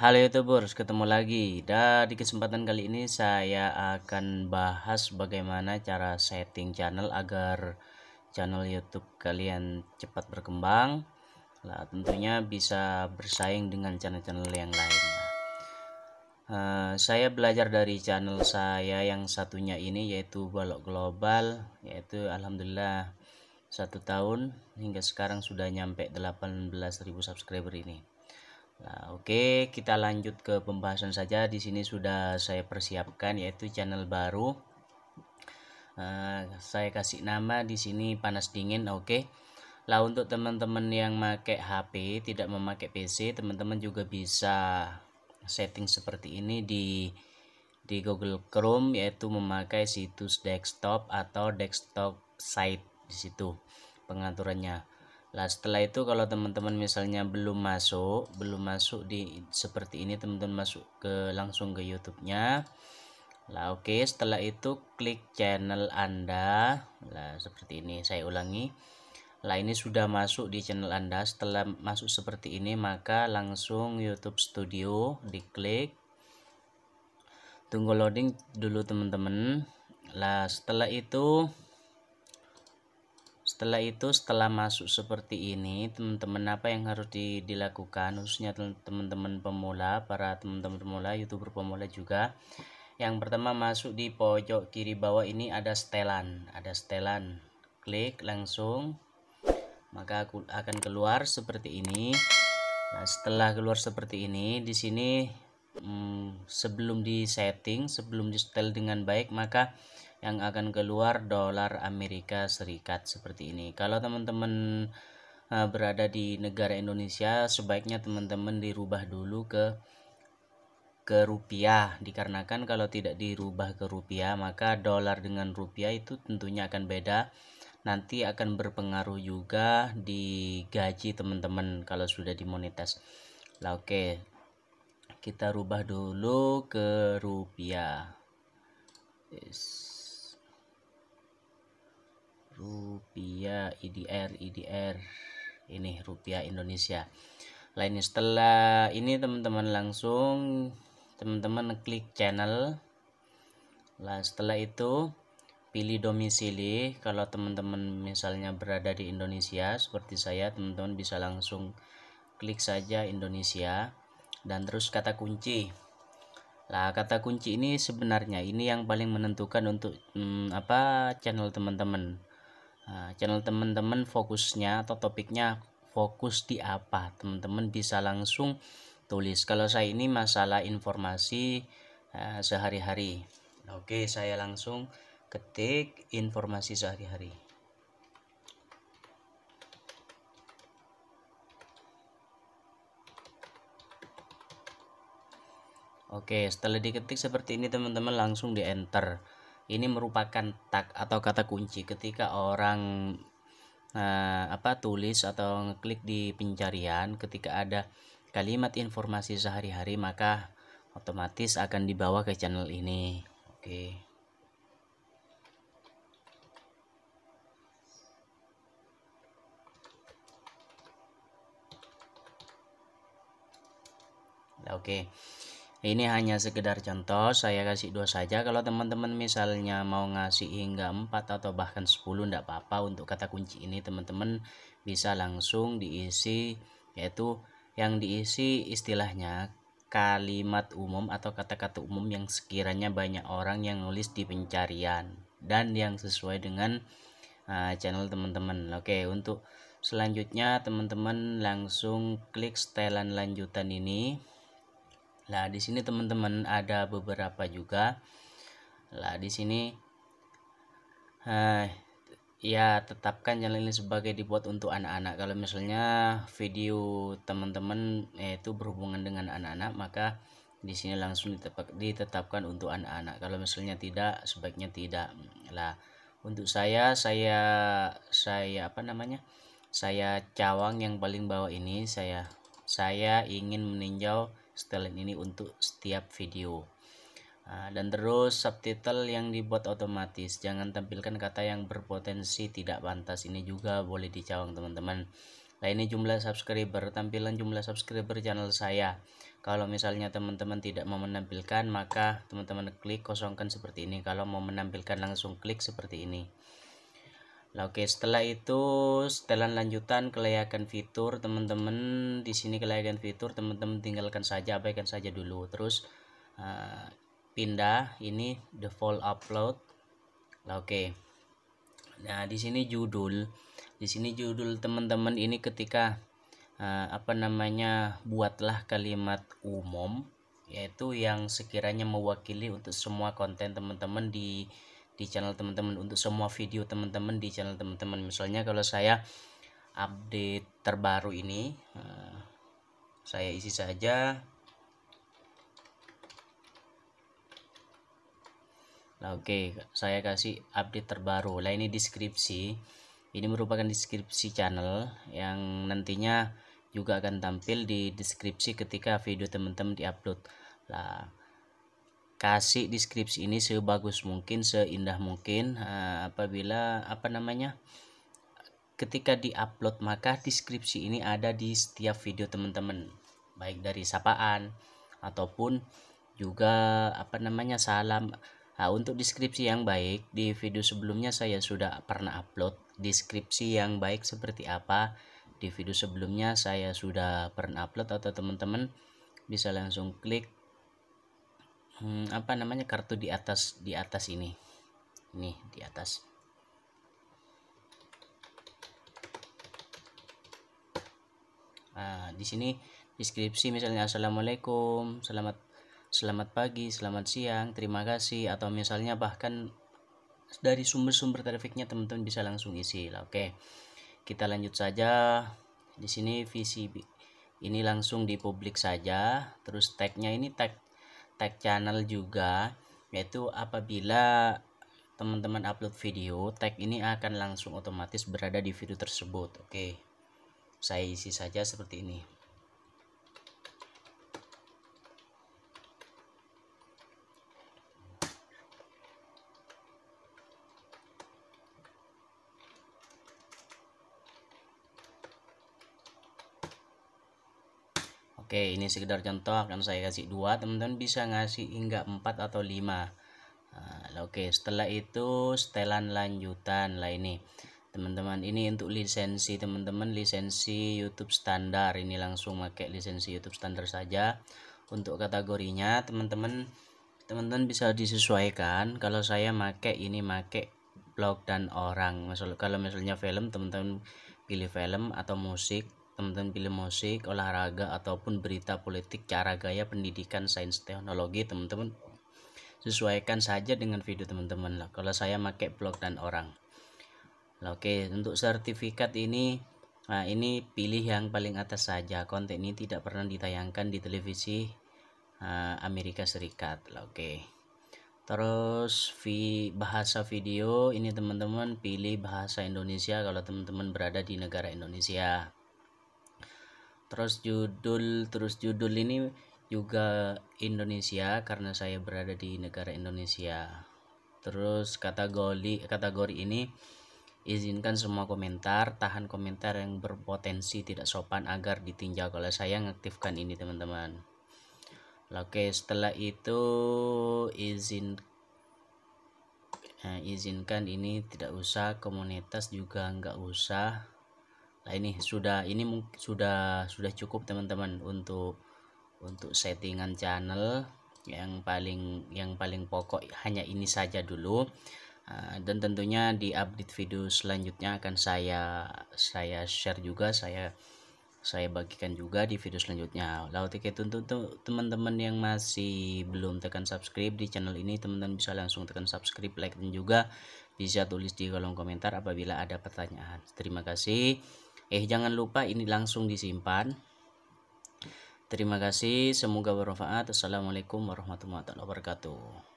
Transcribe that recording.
Halo youtubers, ketemu lagi Dan di kesempatan kali ini saya akan bahas bagaimana cara setting channel agar channel youtube kalian cepat berkembang lah tentunya bisa bersaing dengan channel-channel yang lain uh, saya belajar dari channel saya yang satunya ini yaitu balok global yaitu alhamdulillah satu tahun hingga sekarang sudah nyampe 18.000 subscriber ini Nah, oke, okay, kita lanjut ke pembahasan saja. Di sini sudah saya persiapkan yaitu channel baru. Uh, saya kasih nama di sini panas dingin, oke. Okay. Lah untuk teman-teman yang pakai HP tidak memakai PC, teman-teman juga bisa setting seperti ini di di Google Chrome yaitu memakai situs desktop atau desktop site di situ pengaturannya. Nah, setelah itu kalau teman-teman misalnya belum masuk, belum masuk di seperti ini teman-teman masuk ke langsung ke YouTube-nya. Lah oke, okay. setelah itu klik channel Anda. Lah seperti ini, saya ulangi. Lah ini sudah masuk di channel Anda. Setelah masuk seperti ini, maka langsung YouTube Studio diklik. Tunggu loading dulu teman-teman. Lah setelah itu setelah itu setelah masuk seperti ini teman-teman apa yang harus di, dilakukan khususnya teman-teman pemula para teman-teman pemula youtuber pemula juga yang pertama masuk di pojok kiri bawah ini ada setelan ada setelan klik langsung maka aku akan keluar seperti ini nah, setelah keluar seperti ini di sini hmm, sebelum setting, sebelum di setel dengan baik maka yang akan keluar dolar Amerika Serikat seperti ini kalau teman-teman uh, berada di negara Indonesia sebaiknya teman-teman dirubah dulu ke ke rupiah dikarenakan kalau tidak dirubah ke rupiah maka dolar dengan rupiah itu tentunya akan beda nanti akan berpengaruh juga di gaji teman-teman kalau sudah dimonetas lah oke okay kita rubah dulu ke rupiah yes. rupiah IDR IDR ini rupiah Indonesia ini setelah ini teman-teman langsung teman-teman klik channel lah setelah itu pilih domisili kalau teman-teman misalnya berada di Indonesia seperti saya teman-teman bisa langsung klik saja Indonesia dan terus kata kunci lah kata kunci ini sebenarnya ini yang paling menentukan untuk hmm, apa channel teman-teman nah, channel teman-teman fokusnya atau topiknya fokus di apa teman-teman bisa langsung tulis kalau saya ini masalah informasi uh, sehari-hari oke saya langsung ketik informasi sehari-hari Oke, setelah diketik seperti ini teman-teman langsung di enter. Ini merupakan tag atau kata kunci ketika orang eh, apa tulis atau ngeklik di pencarian ketika ada kalimat informasi sehari-hari maka otomatis akan dibawa ke channel ini. Oke. Nah, oke. Okay. Ini hanya sekedar contoh, saya kasih dua saja. Kalau teman-teman misalnya mau ngasih hingga 4 atau bahkan 10 tidak apa-apa untuk kata kunci ini teman-teman bisa langsung diisi yaitu yang diisi istilahnya kalimat umum atau kata-kata umum yang sekiranya banyak orang yang nulis di pencarian dan yang sesuai dengan eh, channel teman-teman. Oke, untuk selanjutnya teman-teman langsung klik setelan lanjutan ini Nah, di sini teman-teman ada beberapa juga. Nah, di sini eh, ya tetapkan channel ini sebagai dibuat untuk anak-anak. Kalau misalnya video teman-teman eh, itu berhubungan dengan anak-anak, maka di sini langsung ditetapkan untuk anak-anak. Kalau misalnya tidak, sebaiknya tidak. Lah, untuk saya saya saya apa namanya? Saya cawang yang paling bawah ini saya saya ingin meninjau setelan ini untuk setiap video ah, dan terus subtitle yang dibuat otomatis jangan tampilkan kata yang berpotensi tidak pantas ini juga boleh dicawang teman-teman nah ini jumlah subscriber tampilan jumlah subscriber channel saya kalau misalnya teman-teman tidak mau menampilkan maka teman-teman klik kosongkan seperti ini kalau mau menampilkan langsung klik seperti ini Nah, oke, setelah itu setelan lanjutan kelayakan fitur, teman-teman di sini kelayakan fitur, teman-teman tinggalkan saja, abaikan saja dulu. Terus uh, pindah ini default upload. Nah, oke. Nah, di sini judul. Di sini judul teman-teman ini ketika uh, apa namanya? buatlah kalimat umum yaitu yang sekiranya mewakili untuk semua konten teman-teman di di channel teman-teman untuk semua video teman-teman di channel teman-teman misalnya kalau saya update terbaru ini eh, saya isi saja Nah, Oke, okay. saya kasih update terbaru. Lah ini deskripsi. Ini merupakan deskripsi channel yang nantinya juga akan tampil di deskripsi ketika video teman-teman diupload. Lah kasih deskripsi ini sebagus mungkin seindah mungkin uh, apabila apa namanya ketika diupload maka deskripsi ini ada di setiap video teman-teman baik dari sapaan ataupun juga apa namanya salam nah, untuk deskripsi yang baik di video sebelumnya saya sudah pernah upload deskripsi yang baik seperti apa di video sebelumnya saya sudah pernah upload atau teman-teman bisa langsung klik hmm, apa namanya kartu di atas di atas ini ini di atas nah, di sini deskripsi misalnya assalamualaikum selamat selamat pagi selamat siang terima kasih atau misalnya bahkan dari sumber-sumber trafficnya teman-teman bisa langsung isi lah oke kita lanjut saja di sini visi ini langsung di publik saja terus tagnya ini tag tag channel juga yaitu apabila teman-teman upload video tag ini akan langsung otomatis berada di video tersebut oke saya isi saja seperti ini Oke ini sekedar contoh akan saya kasih dua teman-teman bisa ngasih hingga 4 atau 5 nah, Oke setelah itu setelan lanjutan lah ini teman-teman ini untuk lisensi teman-teman lisensi YouTube standar ini langsung pakai lisensi YouTube standar saja untuk kategorinya teman-teman teman-teman bisa disesuaikan kalau saya pakai ini pakai blog dan orang misal kalau misalnya film teman-teman pilih film atau musik teman-teman pilih musik, olahraga, ataupun berita politik cara gaya pendidikan sains teknologi teman-teman sesuaikan saja dengan video teman-teman lah kalau saya pakai blog dan orang lah, oke untuk sertifikat ini nah ini pilih yang paling atas saja konten ini tidak pernah ditayangkan di televisi uh, Amerika Serikat lah, oke terus vi bahasa video ini teman-teman pilih bahasa Indonesia kalau teman-teman berada di negara Indonesia terus judul terus judul ini juga Indonesia karena saya berada di negara Indonesia terus kategori kategori ini izinkan semua komentar tahan komentar yang berpotensi tidak sopan agar ditinjau kalau saya ngaktifkan ini teman-teman Oke, setelah itu izin nah, izinkan ini tidak usah komunitas juga nggak usah nah ini sudah ini sudah sudah cukup teman-teman untuk untuk settingan channel yang paling yang paling pokok hanya ini saja dulu ah, dan tentunya di update video selanjutnya akan saya saya share juga saya saya bagikan juga di video selanjutnya. Lalu tiket untuk teman-teman yang masih belum tekan subscribe di channel ini, teman-teman bisa langsung tekan subscribe, like dan juga bisa tulis di kolom komentar apabila ada pertanyaan. Terima kasih. Eh jangan lupa ini langsung disimpan. Terima kasih, semoga bermanfaat. Assalamualaikum warahmatullahi wabarakatuh.